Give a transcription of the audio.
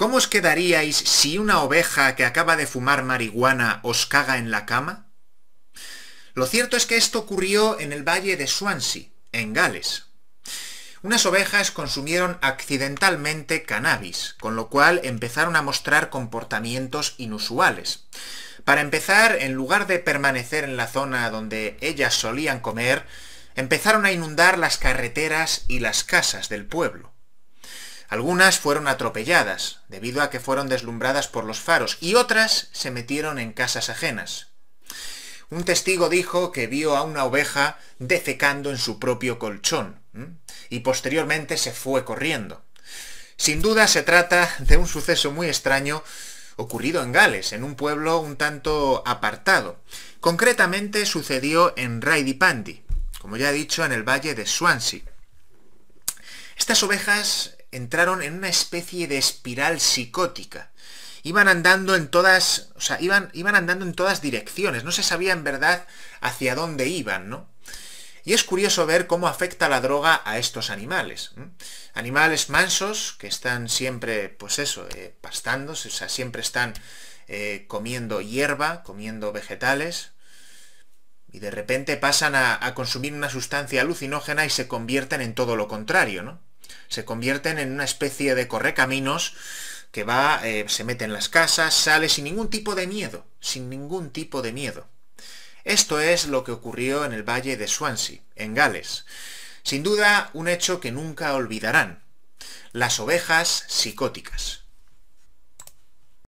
¿Cómo os quedaríais si una oveja que acaba de fumar marihuana os caga en la cama? Lo cierto es que esto ocurrió en el valle de Swansea, en Gales. Unas ovejas consumieron accidentalmente cannabis, con lo cual empezaron a mostrar comportamientos inusuales. Para empezar, en lugar de permanecer en la zona donde ellas solían comer, empezaron a inundar las carreteras y las casas del pueblo. Algunas fueron atropelladas, debido a que fueron deslumbradas por los faros, y otras se metieron en casas ajenas. Un testigo dijo que vio a una oveja defecando en su propio colchón, y posteriormente se fue corriendo. Sin duda se trata de un suceso muy extraño ocurrido en Gales, en un pueblo un tanto apartado. Concretamente sucedió en Raidipandi, como ya he dicho, en el valle de Swansea. Estas ovejas entraron en una especie de espiral psicótica. Iban andando en todas, o sea, iban, iban andando en todas direcciones, no se sabía en verdad hacia dónde iban, ¿no? Y es curioso ver cómo afecta la droga a estos animales. Animales mansos que están siempre, pues eso, eh, pastando, o sea, siempre están eh, comiendo hierba, comiendo vegetales, y de repente pasan a, a, consumir una sustancia alucinógena y se convierten en todo lo contrario, ¿no? se convierten en una especie de correcaminos que va, eh, se mete en las casas, sale sin ningún tipo de miedo, sin ningún tipo de miedo. Esto es lo que ocurrió en el valle de Swansea, en Gales. Sin duda, un hecho que nunca olvidarán. Las ovejas psicóticas.